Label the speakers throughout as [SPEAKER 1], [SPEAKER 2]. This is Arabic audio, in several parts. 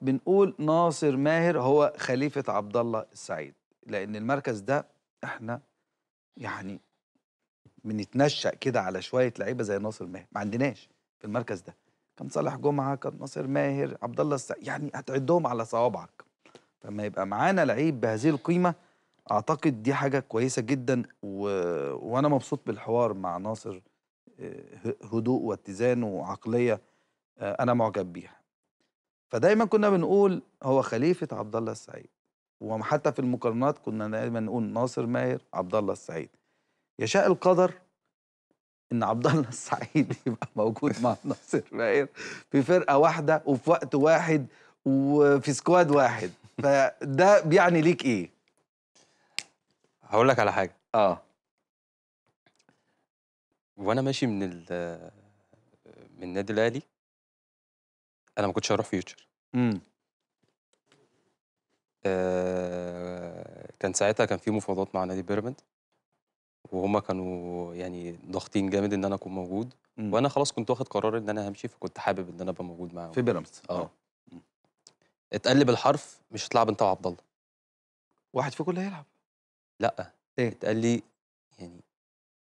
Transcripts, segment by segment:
[SPEAKER 1] بنقول ناصر ماهر هو خليفه عبد الله السعيد لان المركز ده احنا يعني بنتنشأ كده على شويه لعيبه زي ناصر ماهر ما عندناش في المركز ده كان صالح جمعه كان ناصر ماهر عبد الله السعيد يعني هتعدهم على صوابعك فما يبقى معانا لعيب بهذه القيمه اعتقد دي حاجه كويسه جدا و... وانا مبسوط بالحوار مع ناصر آه، هدوء واتزان وعقليه آه، انا معجب بيها فدايما كنا بنقول هو خليفه عبد الله السعيد وحتى في المقارنات كنا دايما نقول ناصر ماهر عبد الله السعيد يشاء القدر ان عبد الله السعيد يبقى موجود مع ناصر ماهر في فرقه واحده وفي وقت واحد وفي سكواد واحد فده بيعني ليك ايه
[SPEAKER 2] هقول لك على حاجه اه وانا ماشي من من النادي الاهلي انا ما كنتش هروح فيوتشر امم آه كان ساعتها كان في مفاوضات مع نادي بيراميدز وهما كانوا يعني ضاغطين جامد ان انا اكون موجود مم. وانا خلاص كنت واخد قرار ان انا همشي فكنت حابب ان انا ابقى موجود معاهم في بيراميدز
[SPEAKER 1] اه, آه. إمم.
[SPEAKER 2] اتقلب الحرف مش هتلعب انت وعبد الله
[SPEAKER 1] واحد فيكم اللي هيلعب
[SPEAKER 2] لا ايه اتقال لي يعني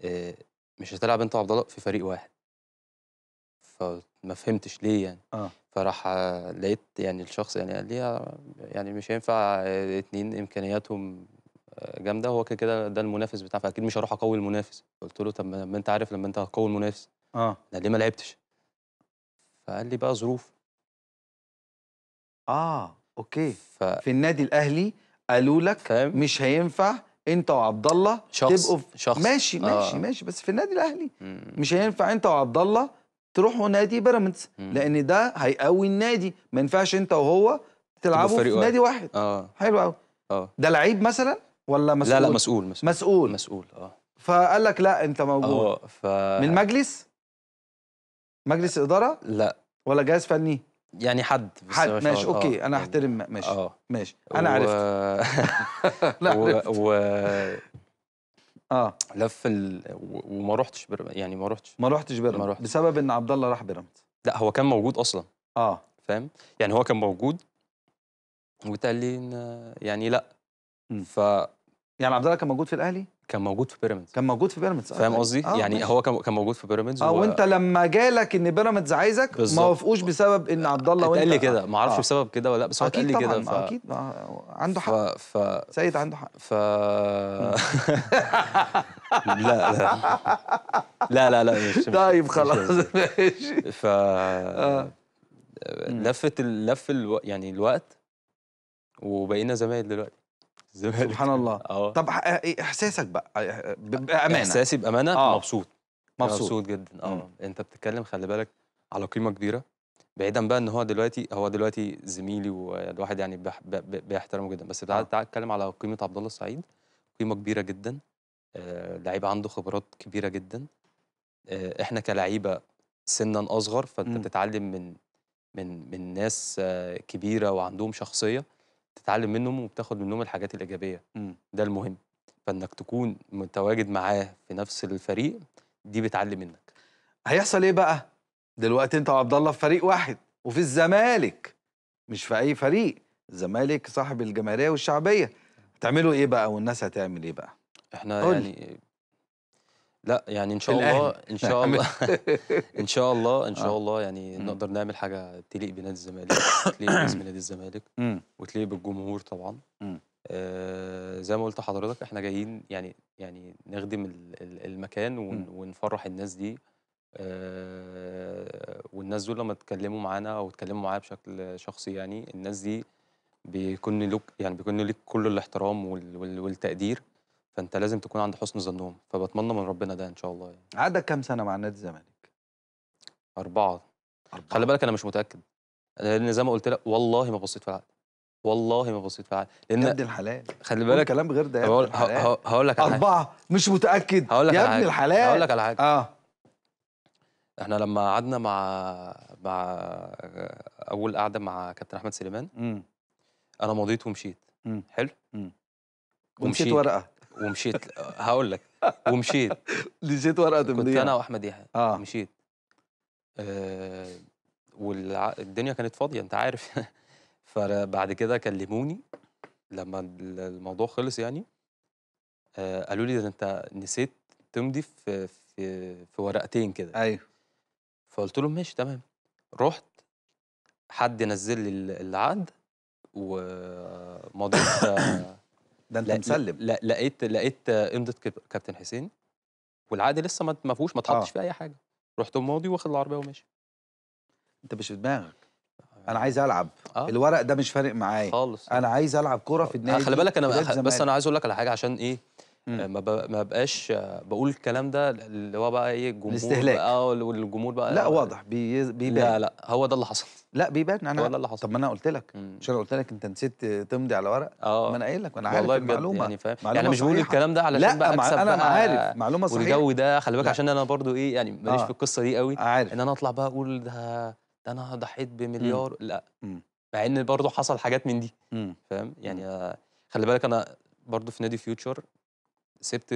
[SPEAKER 2] آه مش هتلعب انت وعبد الله في فريق واحد فما فهمتش ليه يعني اه فراح لقيت يعني الشخص يعني قال لي يعني مش هينفع اتنين امكانياتهم آه، جامده هو كده كده ده المنافس بتاعي فاكيد مش هروح اقوي المنافس قلت له طب ما انت عارف لما انت هتقوي المنافس
[SPEAKER 1] اه ليه ما لعبتش فقال لي بقى ظروف اه اوكي ف... في النادي الاهلي قالوا لك فهم؟ مش هينفع انت وعبد الله شخص تبقوا في... شخص ماشي ماشي آه. ماشي بس في النادي الاهلي مم. مش هينفع انت وعبد الله تروحوا نادي بيراميدز لان ده هيقوي النادي ما ينفعش انت وهو تلعبوا في نادي واحد اه حلو قوي اه ده لعيب مثلا ولا مسؤول لا لا مسؤول مسؤول مسؤول, مسؤول. اه فقال لك لا انت موجود اه
[SPEAKER 2] ف... من
[SPEAKER 1] مجلس مجلس اداره لا ولا جهاز فني يعني حد حد ماشي ماشي. اوكي آه. انا احترم ماشي اه ماشي انا و... عرفت لا و... عرفت و...
[SPEAKER 2] اه لف ال... وما رحتش بر... يعني ما رحتش ما رحتش بيراميدز رحت. بسبب ان عبد الله راح بيراميدز لا هو كان موجود اصلا اه فاهم يعني هو كان موجود وقال لي يعني لا م. ف يعني عبد الله
[SPEAKER 1] كان موجود في الاهلي كان موجود في بيراميدز كان موجود في بيراميدز فاهم آه، قصدي آه يعني ماشي. هو
[SPEAKER 2] كان موجود في بيراميدز اه و... وانت
[SPEAKER 1] لما جالك ان بيراميدز عايزك ما وافقوش بسبب ان عبد الله وانت قال لي كده ما اعرفش آه. بسبب
[SPEAKER 2] كده ولا لا بس هو قال لي كده ف... اكيد
[SPEAKER 1] عنده حق ف... ف... سيد عنده حق ف لا لا لا لا لا مش طيب
[SPEAKER 2] خلاص ماشي ف لفت آه. لف يعني الوقت وبقينا زمايل دلوقتي الزمالك سبحان الله أوه. طب إيه، احساسك بقى بامانه احساسي بامانه أوه. آه. مبسوط مبسوط, مبسوط جدا اه انت بتتكلم خلي بالك على قيمه كبيره بعيدا بقى ان هو دلوقتي هو دلوقتي زميلي والواحد يعني بح... بيحترمه جدا بس تعال آه. تعال اتكلم على قيمه عبد الله السعيد قيمه كبيره جدا آه لعيب عنده خبرات كبيره جدا آه احنا كلعيبه سنا اصغر فانت بتتعلم من من من ناس آه، كبيره وعندهم شخصيه بتتعلم منهم وبتاخد منهم الحاجات الايجابيه ده المهم فانك تكون متواجد معاه في نفس الفريق دي بتعلم منك
[SPEAKER 1] هيحصل ايه بقى دلوقتي انت وعبد الله في فريق واحد وفي الزمالك مش في اي فريق الزمالك صاحب الجماهيريه والشعبيه هتعملوا ايه بقى والناس هتعمل ايه بقى
[SPEAKER 2] احنا قولي. يعني لا يعني
[SPEAKER 1] ان شاء الله ان شاء الله
[SPEAKER 2] ان شاء الله ان شاء الله يعني نقدر نعمل حاجه تليق بنادي الزمالك تليق باسم نادي الزمالك وتليق بالجمهور طبعا آه، زي ما قلت لحضرتك احنا جايين يعني يعني نخدم المكان ونفرح الناس دي آه، والناس دول لما اتكلموا معانا او اتكلموا معايا بشكل شخصي يعني الناس دي بيكون لك يعني بيكون لك كل الاحترام والتقدير فانت لازم تكون عند حسن ظنهم فبتمنى من ربنا ده ان شاء الله يعني.
[SPEAKER 1] عدى كام سنه مع نادي الزمالك
[SPEAKER 2] أربعة. أربعة خلي بالك انا مش متاكد لان زي ما قلت لك والله ما بصيت في العقد والله ما بصيت في العقد لان يا ابن
[SPEAKER 1] الحلال خلي بالك كلام غير ده يا ابن الحلال هقول لك على أربعة مش متاكد هقول لك يا ابن الحلال هقول لك على حاجه اه
[SPEAKER 2] احنا لما قعدنا مع مع اول قعده مع كابتن احمد سليمان امم انا مضيت ومشيت امم. حلو امم ومشيت ورقه ومشيت هقول لك ومشيت نسيت ورقه تمضيها كنت انا واحمد يحيى آه. مشيت آه والدنيا كانت فاضيه انت عارف فبعد كده كلموني لما الموضوع خلص يعني آه قالوا لي ده انت نسيت تمضي في في في ورقتين كده ايوه فقلت لهم ماشي تمام رحت حد نزل لي العقد ومضيت آه، ده انت لا مسلم لا لقيت لقيت امضه كابتن حسين والعقد لسه ما فيهوش ما آه. اتحطش آه. فيه اي حاجه رحت
[SPEAKER 1] ماضي واخد العربيه وماشي انت مش في دماغك انا عايز العب آه. الورق ده مش فارق معايا خالص انا عايز العب كوره في النادي خلي بالك انا بس انا عايز
[SPEAKER 2] اقول لك على حاجه عشان ايه ما ما بقاش بقول الكلام ده اللي هو بقى ايه الجمهور الاستهلاك اه والجمهور بقى لا واضح بيبان لا لا هو ده اللي حصل
[SPEAKER 1] لا بيبان انا هو ده اللي حصل طب ما انا قلت لك مش انا قلت لك انت نسيت تمضي على ورق
[SPEAKER 2] اه ما انا قايل لك انا عارف المعلومه يعني فاهم يعني مش بقول الكلام ده علشان لا بقى لا انا بقى عارف معلومه صحيحه والجو ده خلي بالك عشان انا برضو ايه يعني ماليش آه. في القصه دي قوي عارف. ان انا اطلع بقى اقول ده ده انا ضحيت بمليار لا مع ان برضو حصل حاجات من دي فاهم يعني خلي بالك انا برضو في نادي فيوتشر
[SPEAKER 1] سبت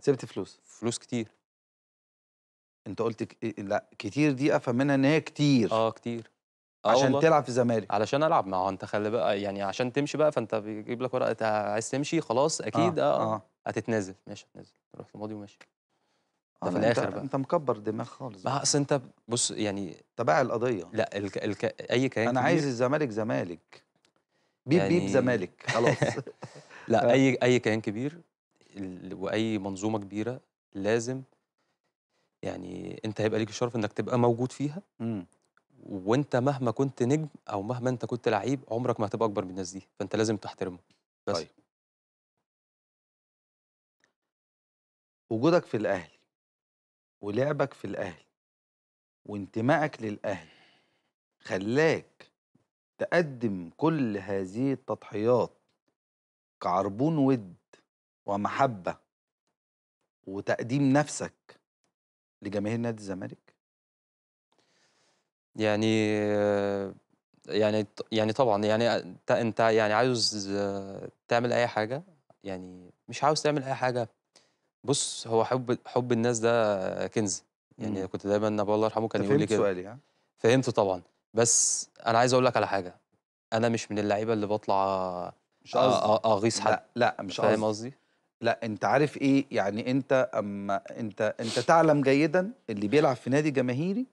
[SPEAKER 1] سبت فلوس فلوس كتير انت قلت ك... إيه، لا كتير دي افهم منها ان هي كتير اه كتير آه عشان تلعب في الزمالك
[SPEAKER 2] علشان العب ما هو انت خلي بقى يعني عشان تمشي بقى فانت بيجيب لك ورقه عايز تمشي خلاص اكيد اه, آه. آه. هتتنازل ماشي هتنازل رحت الماضي وماشي آه، ده في الاخر انت بقى
[SPEAKER 1] انت مكبر دماغ خالص
[SPEAKER 2] ما اصل انت بص يعني تبع القضيه لا الك... الك... اي كيان انا كبير. عايز الزمالك زمالك بيب يعني... بيب زمالك خلاص لا ف... اي اي كيان كبير واي منظومه كبيره لازم يعني انت هيبقى ليك الشرف انك تبقى موجود فيها م. إمم. وانت مهما كنت نجم او مهما انت كنت لعيب عمرك ما هتبقى اكبر من الناس دي فانت لازم تحترمه بس طيب.
[SPEAKER 1] وجودك في الاهلي ولعبك في الاهلي وانتمائك للاهلي خلاك تقدم كل هذه التضحيات كعربون ود ومحبة وتقديم نفسك لجماهير نادي الزمالك؟
[SPEAKER 2] يعني يعني يعني طبعا يعني انت يعني عاوز تعمل اي حاجه يعني مش عاوز تعمل اي حاجه بص هو حب حب الناس ده كنز يعني مم. كنت دايما ابو الله يرحمه كان يقول لي كده سؤالي ها؟ طبعا بس انا عايز اقول لك على
[SPEAKER 1] حاجه انا مش من اللعيبه اللي بطلع مش قصدي اغيص حد لا, لا مش قصدي فاهم قصدي لا انت عارف ايه يعني انت اما انت انت تعلم جيدا اللي بيلعب في نادي جماهيري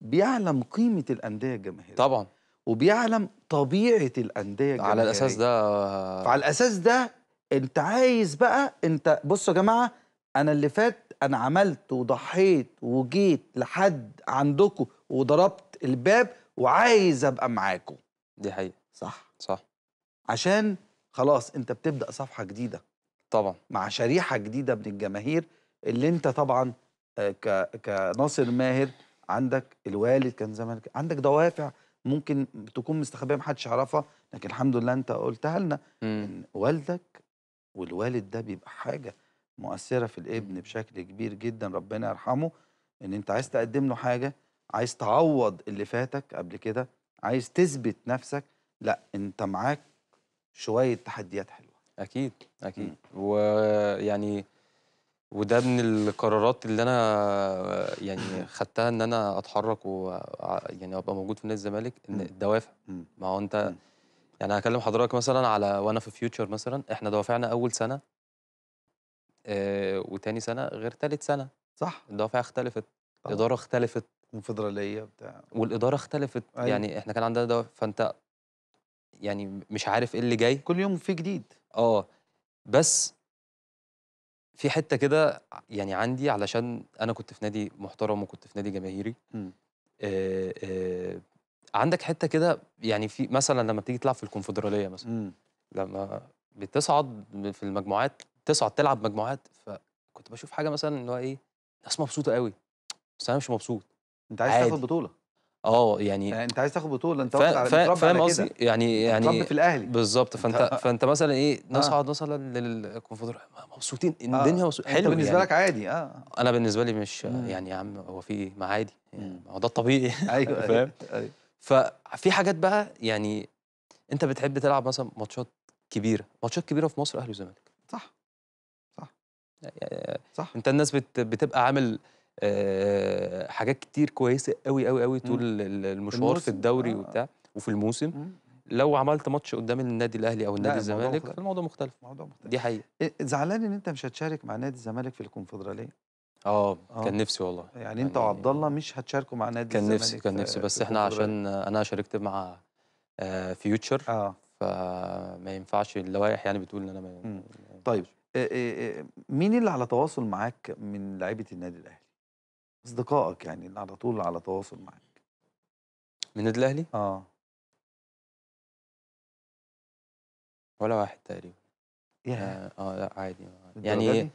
[SPEAKER 1] بيعلم قيمه الانديه الجماهيريه طبعا وبيعلم طبيعه الانديه الجماهيريه على الاساس ده فعلى الاساس ده انت عايز بقى انت بصوا يا جماعه انا اللي فات انا عملت وضحيت وجيت لحد عندكم وضربت الباب وعايز ابقى معاكم دي حقيقه صح صح عشان خلاص انت بتبدا صفحه جديده طبعا مع شريحه جديده من الجماهير اللي انت طبعا آه، كناصر ماهر عندك الوالد كان زمان عندك دوافع ممكن تكون مستخبيه محدش يعرفها لكن الحمد لله انت قلتها لنا ان والدك والوالد ده بيبقى حاجه مؤثره في الابن بشكل كبير جدا ربنا يرحمه ان انت عايز تقدم له حاجه عايز تعوض اللي فاتك قبل كده عايز تثبت نفسك لا انت معاك شويه تحديات حلوه اكيد اكيد
[SPEAKER 2] ويعني وده من القرارات اللي انا يعني خدتها ان انا اتحرك و يعني ابقى موجود في نادي الزمالك ان الدوافع ما هو انت يعني هكلم حضرتك مثلا على وانا في فيوتشر مثلا احنا دوافعنا اول سنه آه وتاني سنه غير تالت سنه صح الدوافع اختلفت طبعا. الاداره اختلفت كونفدرالية بتاع والاداره اختلفت أيوة. يعني احنا كان عندنا دوافع فانت يعني مش عارف ايه اللي جاي كل يوم في جديد اه بس في حته كده يعني عندي علشان انا كنت في نادي محترم وكنت في نادي جماهيري آه آه عندك حته كده يعني في مثلا لما بتيجي تلعب في الكونفدراليه مثلا م. لما بتصعد في المجموعات تصعد تلعب مجموعات فكنت بشوف حاجه مثلا اللي هو ايه ناس مبسوطه قوي بس انا مش مبسوط انت عايز تاخد بطوله اه يعني آه، انت عايز تاخد بطوله انت ف... ف... فاهم قصدي يعني يعني في الاهلي بالظبط فانت فانت مثلا ايه آه. نصعد آه. مثلا للكونفدراليه مبسوطين الدنيا مبسوط حلو انت بالنسبه يعني. لك عادي اه انا بالنسبه لي مش مم. يعني يا عم هو في ايه ما عادي يعني هو ده الطبيعي أيوه،, ايوه فاهم أيوه. ففي حاجات بقى يعني انت بتحب تلعب مثلا ماتشات كبيره ماتشات كبيره في مصر اهلي وزمالك صح صح يعني صح انت الناس بت... بتبقى عامل آه، حاجات كتير كويسه قوي قوي قوي طول إمم. المشوار في الدوري آه،, آه. وبتاع وفي الموسم مم. لو عملت ماتش قدام النادي الاهلي او النادي الزمالك
[SPEAKER 1] الموضوع مختلف الموضوع مختلف دي حقيقه زعلان ان انت مش هتشارك مع نادي الزمالك في الكونفدراليه اه, آه. كان نفسي والله يعني, يعني انت وعبد الله مش هتشاركوا مع نادي كان الزمالك نفسي كان نفسي بس احنا عشان
[SPEAKER 2] انا شاركت مع
[SPEAKER 1] فيوتشر اه فما ينفعش اللوائح يعني بتقول ان انا ما إمم. طيب مين اللي على تواصل معاك من لعيبه النادي الاهلي أصدقائك يعني اللي على طول على تواصل معاك من النادي الأهلي؟ آه ولا واحد تقريبا ياه اه, آه، لا عادي آه، يعني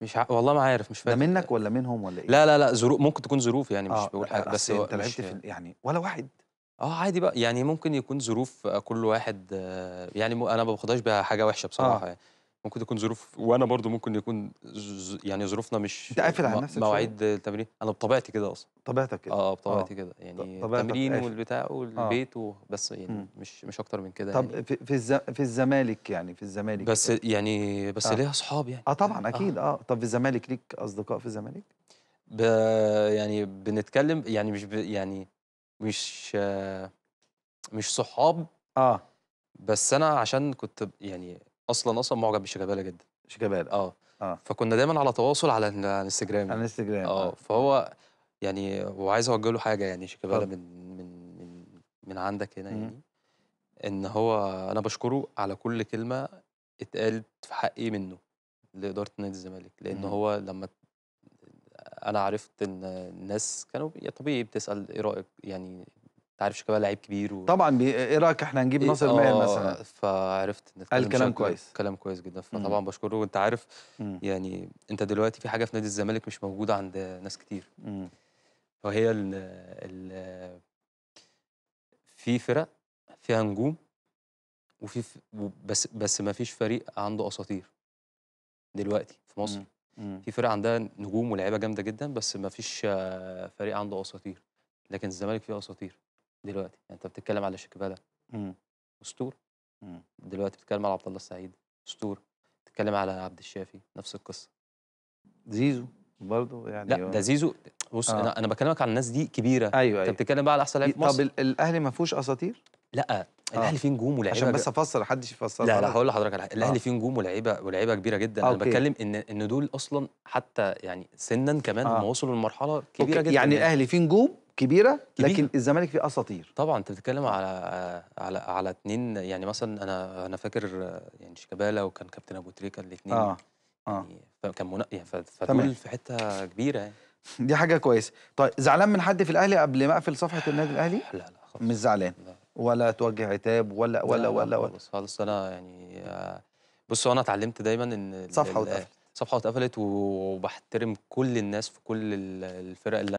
[SPEAKER 1] مش ع... والله ما عارف مش فاهم ده منك ولا منهم ولا ايه؟ لا لا لا ظروف ممكن
[SPEAKER 2] تكون ظروف يعني مش آه بقول حاجه بس انت لعبت في يعني ولا واحد اه عادي بقى يعني ممكن يكون ظروف كل واحد آه، يعني انا ما باخدهاش حاجه وحشه بصراحه آه. يعني ممكن تكون ظروف وانا برضو ممكن يكون ز... يعني ظروفنا مش انت قافل على نفسك مواعيد التمرين انا بطبيعتي كده اصلا طبيعتك كده اه بطبيعتي آه. كده يعني التمرين والبتاع والبيت آه. وبس يعني
[SPEAKER 1] م. مش مش اكتر من كده طب يعني. في في, الز... في الزمالك يعني في الزمالك بس يعني بس آه. ليها اصحاب يعني اه طبعا آه. اكيد آه. اه طب في الزمالك ليك اصدقاء في الزمالك؟ ب...
[SPEAKER 2] يعني بنتكلم يعني مش ب... يعني مش مش صحاب اه بس انا عشان كنت يعني اصلا اصلا معجب بشيكابالا جدا شيكابالا آه. اه اه فكنا دايما على تواصل على الانستجرام على الانستجرام آه. اه فهو يعني وعايز اوجه له حاجه يعني شيكابالا من من من من عندك هنا يعني ان هو انا بشكره على كل كلمه اتقالت في حقي منه لاداره نادي الزمالك لان مم. هو لما انا عرفت ان الناس كانوا طبيعي بتسال ايه رايك يعني تعرف شيكابالا لعيب كبير و... طبعا
[SPEAKER 1] بي... ايه رايك احنا هنجيب إيه ناصر ماهر آه، مثلا
[SPEAKER 2] فعرفت قال كلام كويس كلام كويس جدا فطبعا مم. بشكره وانت عارف مم. يعني انت دلوقتي في حاجه في نادي الزمالك مش موجوده عند ناس كتير مم. وهي ال... ال... في فرق فيها نجوم وفي ف... بس بس ما فيش فريق عنده اساطير دلوقتي في مصر مم. مم. في فرق عندها نجوم ولاعيبه جامده جدا بس ما فيش فريق عنده اساطير لكن الزمالك فيه اساطير دلوقتي يعني انت بتتكلم على شيكابالا
[SPEAKER 1] إمم. اسطوره إمم.
[SPEAKER 2] دلوقتي بتتكلم على عبد الله السعيد اسطوره بتتكلم على عبد الشافي نفس القصه
[SPEAKER 1] زيزو برضه يعني لا ده زيزو
[SPEAKER 2] بص آه. انا انا بكلمك عن الناس دي كبيره ايوه انت أيوة. بتتكلم بقى على احسن لعيب في مصر طب
[SPEAKER 1] الاهلي ما فيهوش اساطير؟ لا آه. الاهلي فيه نجوم ولاعيبه عشان بس
[SPEAKER 2] افسر حدش يفسر لا لا هقول لحضرتك على آه. الاهلي آه. فيه نجوم ولاعيبه ولاعيبه كبيره جدا آه. انا بتكلم ان ان دول اصلا حتى يعني سنا كمان آه. ما وصلوا لمرحله كبيره أوكي. جدا يعني, يعني الاهلي فيه
[SPEAKER 1] نجوم كبيره لكن كبيرة. الزمالك فيه اساطير طبعا انت بتتكلم على
[SPEAKER 2] على على اثنين يعني مثلا انا انا فاكر يعني شيكابالا وكان كابتن ابو تريكه الاثنين اه
[SPEAKER 1] اه يعني كان يعني فدول في حته كبيره يعني دي حاجه كويسه طيب زعلان من حد في الاهلي قبل ما اقفل صفحه النادي الاهلي لا لا خالص مش زعلان ولا توجه عتاب ولا ولا ولا ولا
[SPEAKER 2] خالص خالص انا يعني بص انا اتعلمت دايما ان صفحه واتقفلت صفحه واتقفلت وبحترم كل الناس في كل الفرق اللي